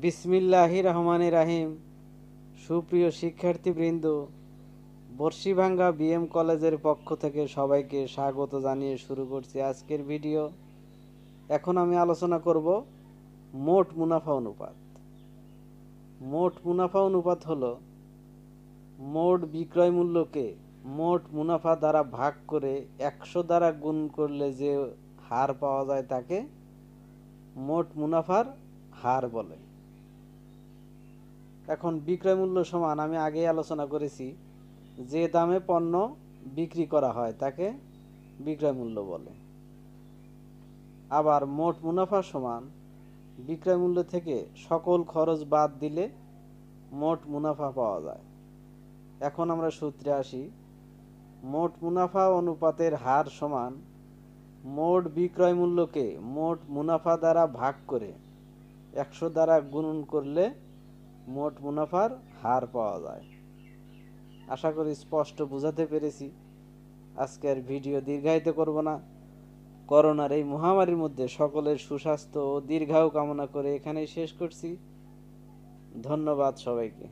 বিসমিল্লাহি রহমান রাহিম সুপ্রিয় শিক্ষার্থীবৃন্দ বর্ষিভাঙ্গা বিএম কলেজের পক্ষ থেকে সবাইকে স্বাগত জানিয়ে শুরু করছি আজকের ভিডিও এখন আমি আলোচনা করব মোট মুনাফা অনুপাত মোট মুনাফা অনুপাত হলো মোট বিক্রয় মূল্যকে মোট মুনাফা দ্বারা ভাগ করে একশো দ্বারা গুণ করলে যে হার পাওয়া যায় তাকে মোট মুনাফার হার বলে এখন বিক্রয় মূল্য সমান আমি আগে আলোচনা করেছি যে দামে পণ্য বিক্রি করা হয় তাকে বিক্রয় মূল্য বলে আবার মোট মুনাফা সমান বিক্রয় মূল্য থেকে সকল খরচ বাদ দিলে মোট মুনাফা পাওয়া যায় এখন আমরা সূত্রে আসি মোট মুনাফা অনুপাতের হার সমান মোট বিক্রয় মূল্যকে মোট মুনাফা দ্বারা ভাগ করে একশো দ্বারা গুণন করলে মোট মুনাফার হার পাওয়া যায় আশা করি স্পষ্ট বোঝাতে পেরেছি আজকের ভিডিও দীর্ঘায়িত করব না করোনার এই মহামারীর মধ্যে সকলের সুস্বাস্থ্য ও দীর্ঘায়ু কামনা করে এখানেই শেষ করছি ধন্যবাদ সবাইকে